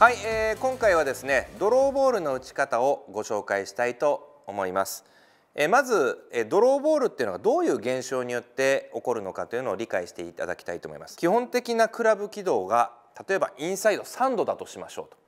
はい、えー、今回はですねドローボールの打ち方をご紹介したいと思います、えー、まず、えー、ドローボールっていうのがどういう現象によって起こるのかというのを理解していただきたいと思います基本的なクラブ軌道が例えばインサイド3度だとしましょうと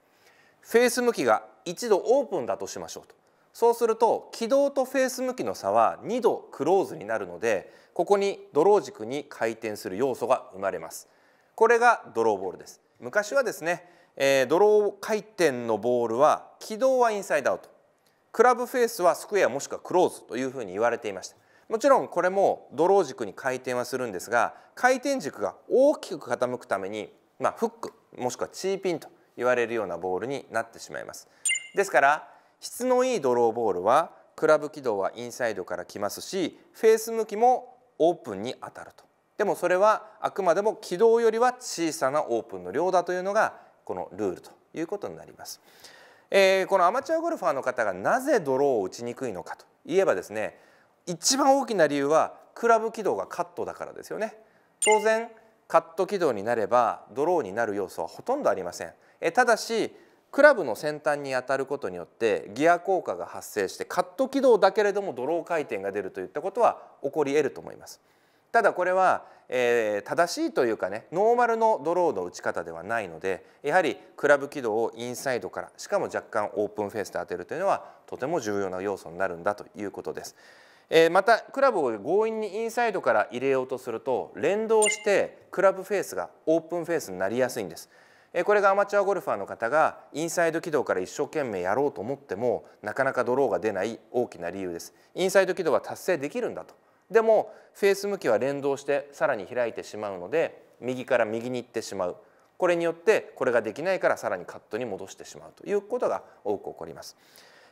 フェース向きが1度オープンだとしましょうとそうすると軌道とフェース向きの差は2度クローズになるのでここにドロー軸に回転する要素が生まれますこれがドローボールです昔はですねえー、ドロー回転のボールは軌道はインサイドアウトクラブフェースはスクエアもしくはクローズというふうに言われていましたもちろんこれもドロー軸に回転はするんですが回転軸が大きく傾くために、まあ、フックもしくはチーピンと言われるようなボールになってしまいますですから質のいいドローボールはクラブ軌道はインサイドから来ますしフェース向きもオープンに当たるとでもそれはあくまでも軌道よりは小さなオープンの量だというのがこのルールということになります。えー、このアマチュアゴルファーの方がなぜドローを打ちにくいのかといえばですね一番大きな理由はクラブ軌道がカットだからですよね当然カット軌道になればドローになる要素はほとんどありませんえただしクラブの先端に当たることによってギア効果が発生してカット軌道だけれどもドロー回転が出るといったことは起こり得ると思いますただこれは、えー、正しいというかねノーマルのドローの打ち方ではないのでやはりクラブ軌道をインサイドからしかも若干オープンフェースで当てるというのはとても重要な要素になるんだということです。えー、またクラブを強引にインサイドから入れようとすると連動してクラブフェースがオープンフェースになりやすいんです。これがアマチュアゴルファーの方がインサイド軌道から一生懸命やろうと思ってもなかなかドローが出ない大きな理由ですインサイド軌道は達成できるんだとでもフェース向きは連動してさらに開いてしまうので右から右に行ってしまうこれによってこれができないからさらにカットに戻してしまうということが多く起こります。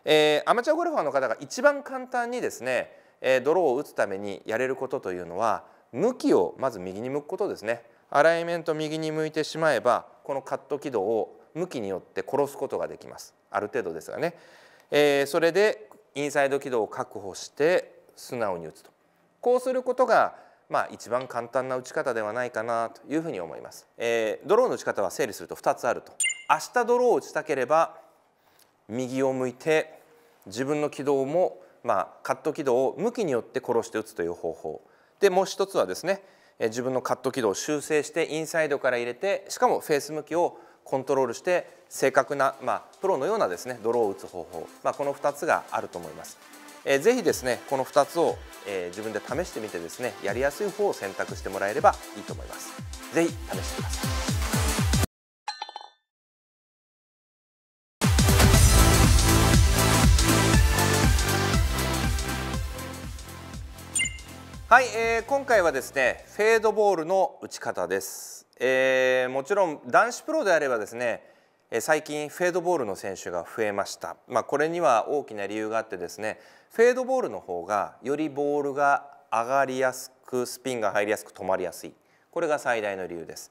えー、アマチュアゴルファーの方が一番簡単にですね、えー、ドローを打つためにやれることというのは向きをまず右に向くことですねアライメント右に向いてしまえばこのカット軌道を向きによって殺すことができますある程度ですがね、えー、それでインサイド軌道を確保して素直に打つとこうすることがまあ、一番簡単な打ち方ではないかなというふに思います、えー、ドローの打ち方は整理すると2つあると明日ドローを打ちたければ右を向いて自分の軌道も、まあ、カット軌道を向きによって殺して打つという方法でもう一つはですね、え自分のカット軌道を修正してインサイドから入れてしかもフェース向きをコントロールして正確な、まあ、プロのようなですねドローを打つ方法、まあ、この2つがあると思います。えー、ぜひですねこの2つを、えー、自分で試してみてですねやりやすい方を選択してもらえればいいと思いますぜひ試してくださいはい、えー、今回はですねフェードボールの打ち方です、えー、もちろん男子プロであればですね最近フェードボールの選手が増えました、まあ、これには大きな理由があってですねフェードボールの方がよりボールが上がりやすくスピンが入りやすく止まりやすいこれが最大の理由です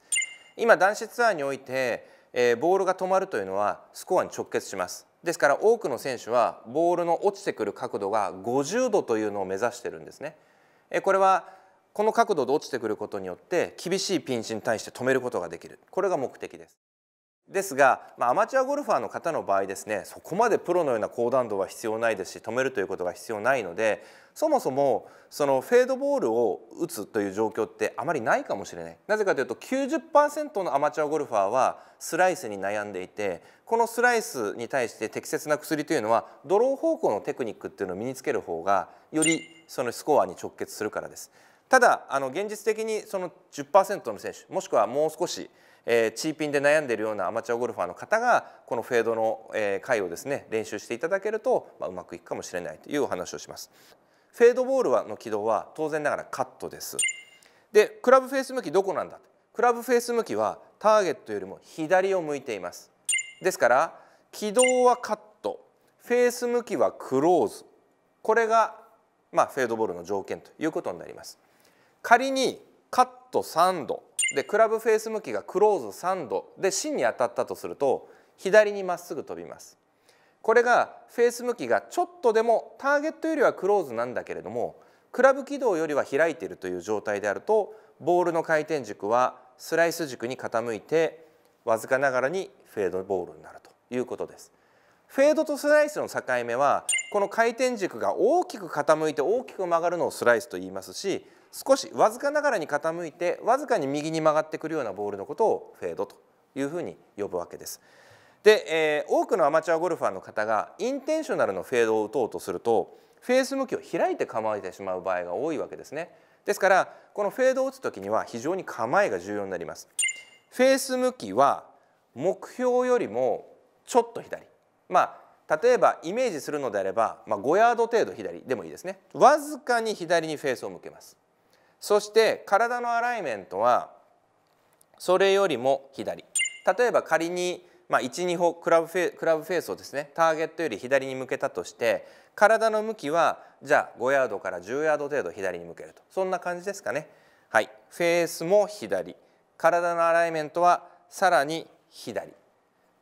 今男子ツアーにおいて、えー、ボールが止まるというのはスコアに直結しますですから多くの選手はボールの落ちてくる角度が50度というのを目指しているんですね、えー、これはこの角度で落ちてくることによって厳しいピンチに対して止めることができるこれが目的ですですが、まあ、アマチュアゴルファーの方の場合ですねそこまでプロのような高難度は必要ないですし止めるということが必要ないのでそもそもそのフェードボールを打つという状況ってあまりないかもしれないなぜかというと90%のアマチュアゴルファーはスライスに悩んでいてこのスライスに対して適切な薬というのはドロー方向のテクニックっていうのを身につける方がよりそのスコアに直結するからです。ただあの現実的にその10%の選手もしくはもう少しえー、チーピンで悩んでいるようなアマチュアゴルファーの方がこのフェードの、えー、回をですね練習していただけると、まあ、うまくいくかもしれないというお話をします。フェードボールはの軌道は当然ながらカットです。でクラブフェース向きどこなんだクラブフェース向きはターゲットよりも左を向いています。ですから軌道はカットフェース向きはクローズこれが、まあ、フェードボールの条件ということになります。仮にカット3度でクラブフェース向きがクローズ3度で芯に当たったとすると左にまっすぐ飛びますこれがフェース向きがちょっとでもターゲットよりはクローズなんだけれどもクラブ軌道よりは開いているという状態であるとボールの回転軸はスライス軸に傾いてわずかながらにフェードボールになるということです。フェードとスライスの境目はこの回転軸が大きく傾いて大きく曲がるのをスライスと言いますし少しわずかながらに傾いてわずかに右に曲がってくるようなボールのことをフェードというふうに呼ぶわけです。で、えー、多くのアマチュアゴルファーの方がインテンショナルのフェードを打とうとするとフェース向きを開いて構えてしまう場合が多いわけですね。ですからこのフェードを打つ時には非常に構えが重要になります。フェース向きは目標よりもちょっと左、まあ、例えばイメージするのであれば、まあ、5ヤード程度左でもいいですねわずかに左にフェースを向けますそして体のアライメントはそれよりも左例えば仮に、まあ、12歩クラブフェクラブフェースをですねターゲットより左に向けたとして体の向きはじゃあ5ヤードから10ヤード程度左に向けるとそんな感じですかね。はい、フェースも左体のアライメントはさらに左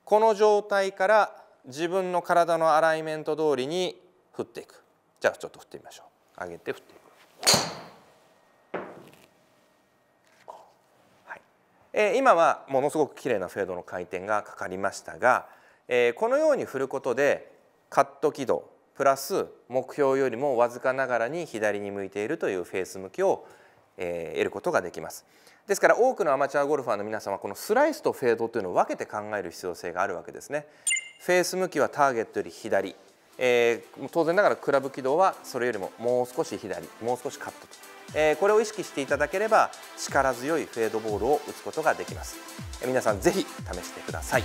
この状態から自分の体のアライメント通りに振っていくじゃあちょっと振ってみましょう上げて振っていく。え今はものすごく綺麗なフェードの回転がかかりましたが、えこのように振ることでカット軌道プラス目標よりもわずかながらに左に向いているというフェース向きを、え得ることができます。ですから多くのアマチュアゴルファーの皆様このスライスとフェードというのを分けて考える必要性があるわけですね。フェース向きはターゲットより左、え当然ながらクラブ軌道はそれよりももう少し左もう少しカットとえこれを意識していただければ力強いフェードボールを打つことができます、え皆さんぜひ試してください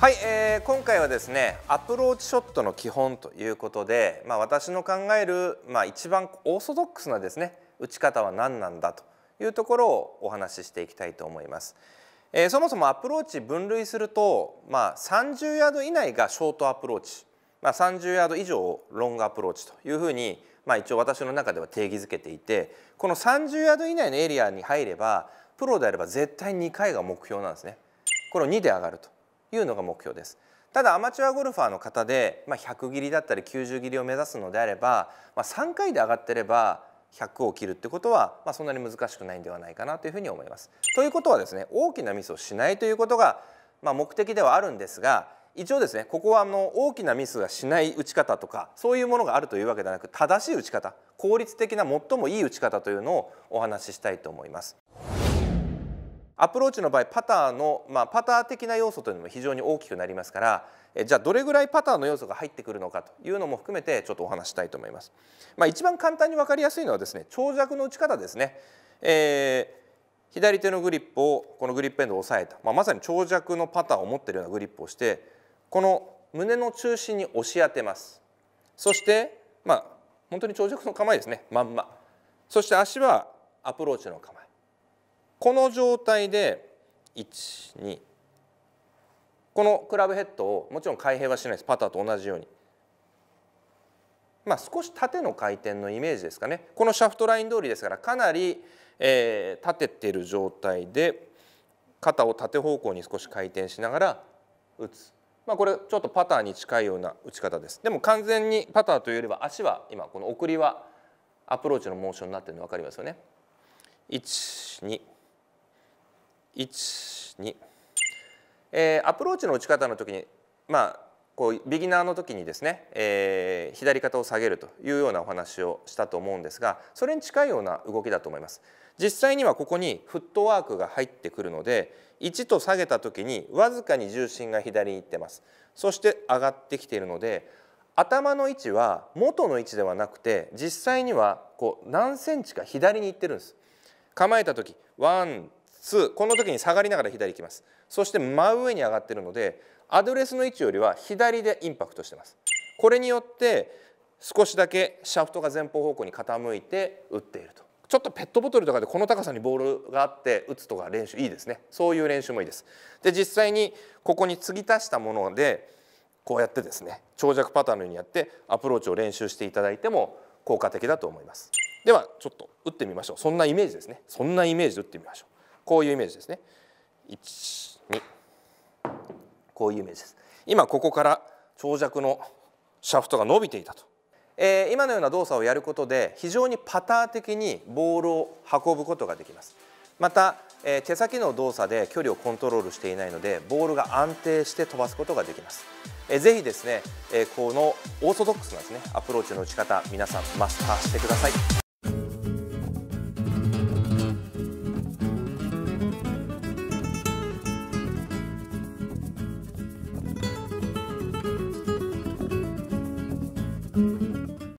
はい、えー、今回はですねアプローチショットの基本ということで、まあ、私の考える、まあ、一番オーソドックスなですね打ち方は何なんだというところをお話ししていきたいと思います。えー、そもそもアプローチ分類すると、まあ、30ヤード以内がショートアプローチ、まあ、30ヤード以上ロングアプローチというふうに、まあ、一応私の中では定義づけていてこの30ヤード以内のエリアに入ればプロであれば絶対2回が目標なんですね。これを2で上がるというのが目標です。ただアマチュアゴルファーの方で、まあ、100切りだったり90切りを目指すのであれば、まあ、3回で上がってれば100を切るってことは、まあ、そんなに難しくないんではないかなというふうに思います。ということはですね大きなミスをしないということが、まあ、目的ではあるんですが一応ですねここはあの大きなミスがしない打ち方とかそういうものがあるというわけではなく正しい打ち方効率的な最もいい打ち方というのをお話ししたいと思います。アプローチの場合パターの、まあ、パター的な要素というのも非常に大きくなりますからえじゃあどれぐらいパターの要素が入ってくるのかというのも含めてちょっとお話したいと思います。まあ、一番簡単に分かりやすいのはですね長尺の打ち方ですね、えー、左手のグリップをこのグリップエンドを押さえた、まあ、まさに長尺のパターを持ってるようなグリップをしてこの胸の中心に押し当てますそしてまあ本当に長尺の構えですねまんまそして足はアプローチの構えこの状態で12このクラブヘッドをもちろん開閉はしないですパターと同じように。まあ、少し縦の回転のイメージですかねこのシャフトライン通りですからかなり、えー、立てている状態で肩を縦方向に少し回転しながら打つ、まあ、これちょっとパターに近いような打ち方ですでも完全にパターというよりは足は今この送りはアプローチのモーションになってるの分かりますよね。1 2 12、えー、アプローチの打ち方の時にまあこうビギナーの時にですね、えー、左肩を下げるというようなお話をしたと思うんですがそれに近いような動きだと思います。実際にはここにフットワークが入ってくるので1と下げた時にわずかに重心が左に行ってますそして上がってきているので頭の位置は元の位置ではなくて実際にはこう何センチか左にいってるんです構えた時2この時に下がりながら左行きますそして真上に上がってるのでアドレスの位置よりは左でインパクトしてますこれによって少しだけシャフトが前方方向に傾いて打っているとちょっとペットボトルとかでこの高さにボールがあって打つとか練習いいですねそういう練習もいいですで実際にここに継ぎ足したものでこうやってですね長尺パターンのようにやってアプローチを練習していただいても効果的だと思いますではちょっと打ってみましょうそんなイメージですねそんなイメージで打ってみましょうこういうイメージですね12こういうイメージです今ここから長尺のシャフトが伸びていたと、えー、今のような動作をやることで非常にパター的にボールを運ぶことができますまた、えー、手先の動作で距離をコントロールしていないのでボールが安定して飛ばすことができます、えー、ぜひですね、えー、このオーソドックスなですねアプローチの打ち方皆さんマスターしてください